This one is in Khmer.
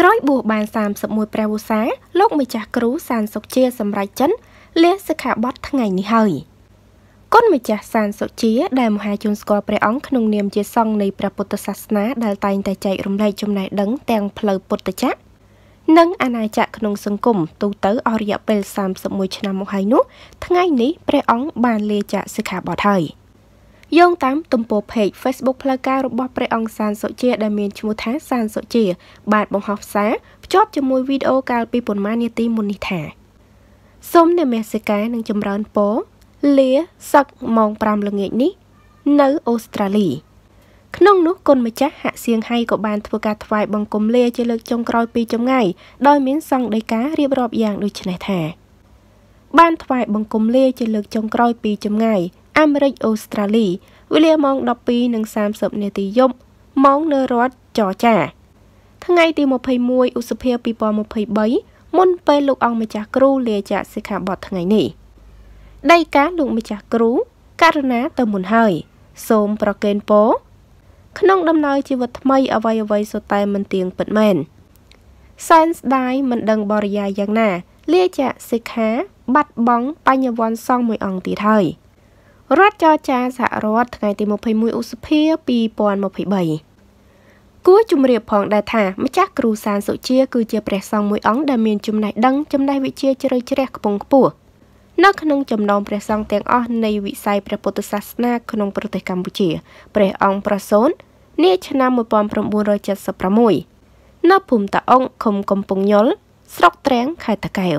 ក្រោយបួសបាន31ព្រះវស្សាលោកម្ចាស់គ្រូសានសុកជាសម្រេចចិនលះសិក្ខាបទថ្ងៃនេះហើយគុណម្ចាស់សានសុជាដែលមហាជនស្គាល់ព្រះអង្គក្នុងនាមជាសង្ឃនៃព្រះពុទ្ធសាសនាដែលតែងតែចែករំលែកចំណេះដឹងទាំងផ្លូវពុទ្ធចក្រនិងអាណាចក្រក្នុងសង្គមទូទៅអស់រយៈពេល31ឆ្នាំមកហើយនោះថ្ងៃនេះព្រះអង្គបានលាចាកសិក្ខាបទហើយ។យោងតាមទំព័រ page Facebook ផ្លូវការរបស់ព្រះអង្គសានសុជា ដែលមានឈ្មោះថាសានសុជា បានបង្ហោះផ្សាយភ្ជាប់ជាមួយវីដេអូកាលពីប្រមាណនាទីមុននេះថាសូមអ្នកមេសិកានឹងចម្រើនពរលាសឹកម៉ោង5ល្ងាចនេះនៅអូស្ត្រាលីក្នុងនោះគុណម្ចាស់ហាក់សៀងហៃក៏បាន ធ្វើការថ្វាយបង្គំលា ជាលើកចុងក្រោយពីចម្ងាយដោយមានសង្ឃដីការៀបរាប់យ៉ាងដូចនេះថាបានថ្វាយបង្គំលាជាលើកចុងក្រោយពីចម្ងាយអាមេរិកអូស្ត្រាលីវេលាម៉ោង12:30នាទីយប់ម៉ោងនៅរដ្ឋចរចា ថ្ងៃទី21ឧសភា2023មុនពេលលោកអង្គម្ចាស់គ្រូលាចាកសិក្ខាបទថ្ងៃនេះដីកាលោកម្ចាស់គ្រូករណា ទៅមុនហើយសូមប្រកេនពរក្នុង ដំណើរជីវិតថ្មីអ្វីអ្វីសុទ្ធតែមិនទៀងពិតមែនសែនស្ដាយមិនដឹងបរិយាយ៉ាងណា លាចាកសិក្ខា បាត់បង់បញ្ញវន្តសងមួយអង្គទៀតហើយ។រដ្ឋចរចាសហរដ្ឋថ្ងៃទី21ឧសភា2023គួរជំរាបផងដែរថាម្ចាស់គ្រូសានសុជា គឺជាព្រះសង្ឃមួយអង្គដែលមានចំណេះដឹងចំណេះវិជ្ជាជ្រៅជ្រះខ្ពង់ខ្ពស់នៅក្នុងចំណោមព្រះសង្ឃទាំងអស់នៃវិស័យព្រះពុទ្ធសាសនាក្នុងប្រទេសកម្ពុជាព្រះអង្គប្រសូននាឆ្នាំ1976នៅភូមិតាអង្គឃុំកំពង់ញុលស្រុកត្រាំងខេត្តតាកែវ